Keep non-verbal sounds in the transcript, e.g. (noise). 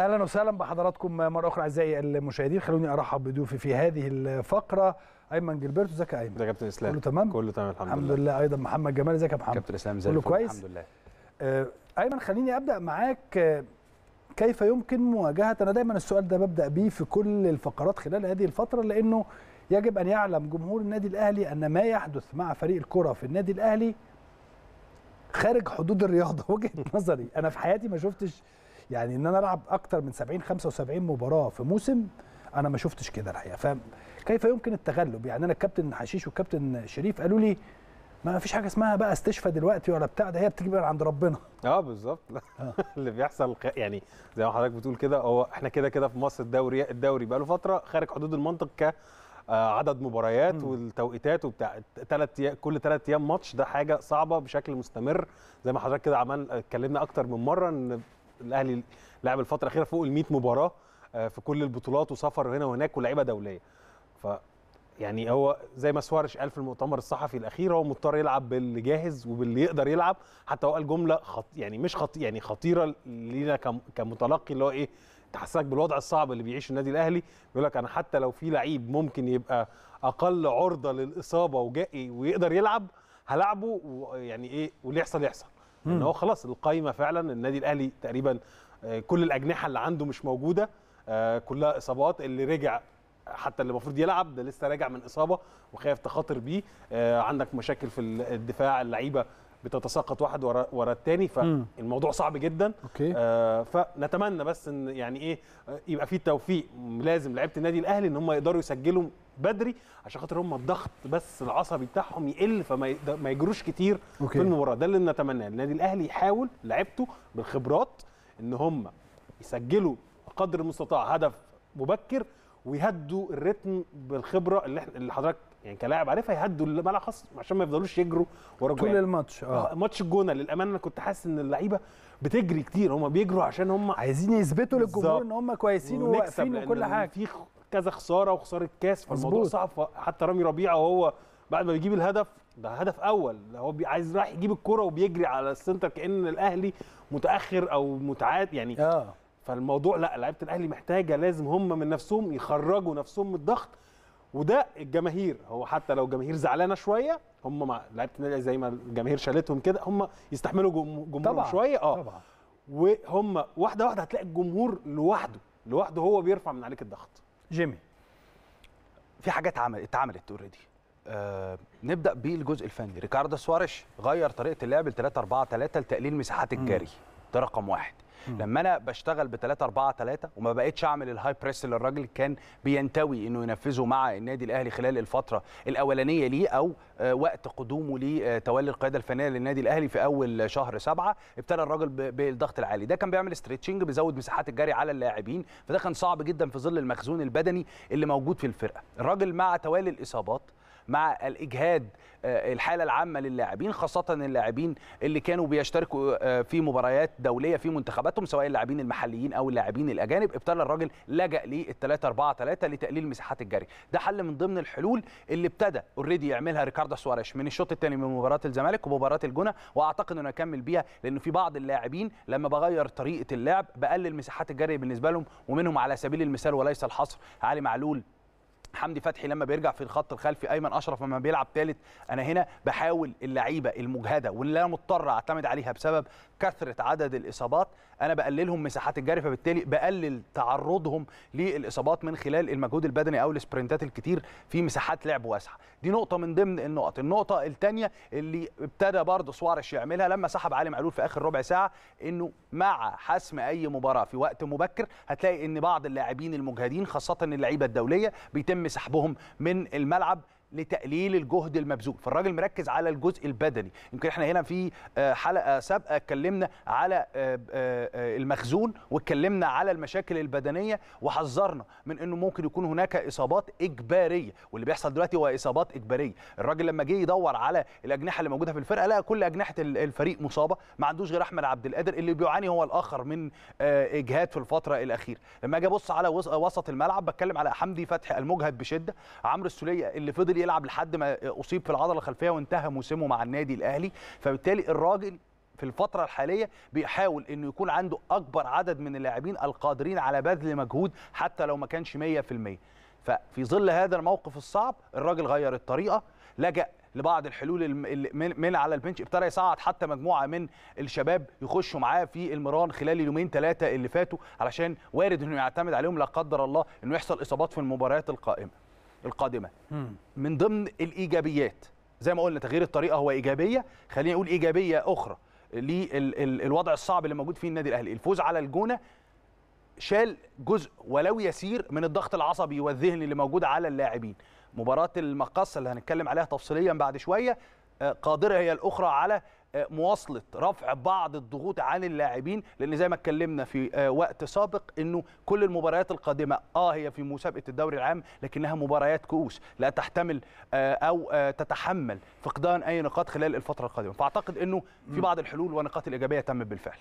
اهلا وسهلا بحضراتكم مره اخرى اعزائي المشاهدين خلوني ارحب بضيوفي في هذه الفقره ايمن جلبرتو ازيك يا ايمن؟ ازيك يا كابتن اسلام كله تمام؟ كله تمام الحمد, الحمد لله الحمد لله ايضا محمد جمال ازيك يا محمد؟ كابتن اسلام زي كله كويس؟ الحمد لله آه، ايمن خليني ابدا معاك آه، كيف يمكن مواجهه انا دايما السؤال ده ببدا بيه في كل الفقرات خلال هذه الفتره لانه يجب ان يعلم جمهور النادي الاهلي ان ما يحدث مع فريق الكره في النادي الاهلي خارج حدود الرياضه (laughs) وجهه نظري انا في حياتي ما شفتش يعني ان انا العب اكتر من 70 75 مباراه في موسم انا ما شفتش كده الحقيقه فكيف يمكن التغلب يعني انا الكابتن حشيش والكابتن شريف قالوا لي ما فيش حاجه اسمها بقى استشفى دلوقتي ولا بتاع ده هي بتيجي من عند ربنا اه بالظبط (laughs) آه. اللي بيحصل يعني زي ما حضرتك بتقول كده هو احنا كده كده في مصر الدوري الدوري بقى له فتره خارج حدود المنطق ك آه، عدد مباريات والتوقيتات وبتاع ثلاث كل ثلاث ايام ماتش ده حاجه صعبه بشكل مستمر زي ما حضرتك كده عمال اتكلمنا اكتر من مره ان الاهلي لعب الفتره الاخيره فوق ال 100 مباراه آه، في كل البطولات وسفر هنا وهناك ولاعيبه دوليه ف يعني هو زي ما سوارش قال في المؤتمر الصحفي الاخير هو مضطر يلعب باللي جاهز وباللي يقدر يلعب حتى هو قال جمله خط يعني مش خط يعني خطيره لينا كمتلقي اللي هو ايه تحسسك بالوضع الصعب اللي بيعيشه النادي الاهلي بيقول لك انا حتى لو في لعيب ممكن يبقى اقل عرضه للاصابه وجاي ويقدر يلعب هلعبه ويعني ايه واللي يحصل يحصل ان هو خلاص القايمه فعلا النادي الاهلي تقريبا آه، كل الاجنحه اللي عنده مش موجوده آه، كلها اصابات اللي رجع حتى اللي المفروض يلعب ده لسه راجع من اصابه وخايف تخاطر بيه آه، عندك مشاكل في الدفاع اللعيبه بتتساقط واحد ورا ورا الثاني فالموضوع صعب جدا أوكي. آه فنتمنى بس ان يعني ايه يبقى في توفيق لازم لعيبه النادي الاهلي ان هم يقدروا يسجلوا بدري عشان خاطر هم الضغط بس العصبي بتاعهم يقل فما يجروش كتير أوكي. في المباراه ده اللي نتمناه النادي الاهلي يحاول لعبته بالخبرات ان هم يسجلوا قدر المستطاع هدف مبكر ويهدوا الريتم بالخبره اللي احنا اللي حضرتك يعني كلاعب عارفها يهدوا الملعب خاص عشان ما يفضلوش يجروا ورا طول الماتش آه. اه ماتش الجونه للامانه انا كنت حاسس ان اللعيبه بتجري كتير هم بيجروا عشان هم عايزين يثبتوا للجمهور ان هم كويسين وواقفين وكل حاجه في كذا خساره وخساره كاس فالموضوع صعب حتى رامي ربيعه وهو بعد ما بيجيب الهدف ده هدف اول هو عايز رايح يجيب الكرة وبيجري على السنتر كان الاهلي متاخر او متعاد يعني آه. فالموضوع لا لعيبه الاهلي محتاجه لازم هم من نفسهم يخرجوا نفسهم من الضغط وده الجماهير هو حتى لو الجماهير زعلانه شويه هم مع لعيبه النادي زي ما الجماهير شالتهم كده هم يستحملوا جمهورهم طبعا. شويه اه طبعا. وهم واحده واحده هتلاقي الجمهور لوحده لوحده هو بيرفع من عليك الضغط جيمي في حاجات عمل اتعملت اوريدي آه نبدا بالجزء الفني ريكاردو سواريش غير طريقه اللعب ل 3 4 3 لتقليل مساحات الجري ده رقم واحد لما انا بشتغل ب 3 4 3 وما بقتش اعمل الهاي بريس اللي الراجل كان بينتوي انه ينفذه مع النادي الاهلي خلال الفتره الاولانيه ليه او آه، وقت قدومه لتولي آه، القياده الفنيه للنادي الاهلي في اول شهر سبعة ابتدى الراجل بالضغط العالي ده كان بيعمل ستريتشنج بيزود مساحات الجري على اللاعبين فده كان صعب جدا في ظل المخزون البدني اللي موجود في الفرقه الراجل مع توالي الاصابات مع الاجهاد آه، الحاله العامه للاعبين خاصه اللاعبين اللي كانوا بيشتركوا آه، في مباريات دوليه في منتخباتهم سواء اللاعبين المحليين او اللاعبين الاجانب ابتدى الراجل لجا لل 3 4 3 لتقليل مساحات الجري ده حل من ضمن الحلول اللي ابتدى اوريدي يعملها ريكاردو سواريش من الشوط الثاني من مباراه الزمالك ومباراه الجونه واعتقد انه اكمل بيها لان في بعض اللاعبين لما بغير طريقه اللعب بقلل مساحات الجري بالنسبه لهم ومنهم على سبيل المثال وليس الحصر علي معلول حمدي فتحي لما بيرجع في الخط الخلفي ايمن اشرف لما بيلعب ثالث انا هنا بحاول اللعيبه المجهده واللي انا مضطر اعتمد عليها بسبب كثره عدد الاصابات انا بقللهم مساحات الجري فبالتالي بقلل تعرضهم للاصابات من خلال المجهود البدني او السبرنتات الكتير في مساحات لعب واسعه دي نقطه من ضمن النقط النقطه الثانيه اللي ابتدى برضه سوارش يعملها لما سحب علي معلول في اخر ربع ساعه انه مع حسم اي مباراه في وقت مبكر هتلاقي ان بعض اللاعبين المجهدين خاصه اللعيبه الدوليه بيتم يتم سحبهم من الملعب لتقليل الجهد المبذول فالراجل مركز على الجزء البدني يمكن احنا هنا في آه، حلقه سابقه اتكلمنا على آه، آه، المخزون واتكلمنا على المشاكل البدنيه وحذرنا من انه ممكن يكون هناك اصابات اجباريه واللي بيحصل دلوقتي هو اصابات اجباريه الراجل لما جه يدور على الاجنحه اللي موجوده في الفرقه لقى كل اجنحه الفريق مصابه ما عندوش غير احمد عبد القادر اللي بيعاني هو الاخر من اجهاد في الفتره الاخيره لما اجي ابص على وسط الملعب بتكلم على حمدي فتحي المجهد بشده عمرو السوليه اللي فضل فضل يلعب لحد ما اصيب في العضله الخلفيه وانتهى موسمه مع النادي الاهلي فبالتالي الراجل في الفتره الحاليه بيحاول انه يكون عنده اكبر عدد من اللاعبين القادرين على بذل مجهود حتى لو ما كانش 100% ففي ظل هذا الموقف الصعب الراجل غير الطريقه لجأ لبعض الحلول من على البنش ابتدى يصعد حتى مجموعه من الشباب يخشوا معاه في المران خلال اليومين ثلاثه اللي فاتوا علشان وارد انه يعتمد عليهم لا قدر الله انه يحصل اصابات في المباريات القائمه القادمه من ضمن الايجابيات زي ما قلنا تغيير الطريقه هو ايجابيه خلينا نقول ايجابيه اخرى للوضع الصعب اللي موجود فيه النادي الاهلي الفوز على الجونه شال جزء ولو يسير من الضغط العصبي والذهني اللي موجود على اللاعبين مباراه المقص اللي هنتكلم عليها تفصيليا بعد شويه آه، قادره هي الاخرى على آه، مواصله رفع بعض الضغوط عن اللاعبين لان زي ما اتكلمنا في آه، وقت سابق انه كل المباريات القادمه اه هي في مسابقه الدوري العام لكنها مباريات كؤوس لا تحتمل آه، او تتحمل فقدان اي نقاط خلال الفتره القادمه فاعتقد انه في بعض الحلول والنقاط الايجابيه تمت بالفعل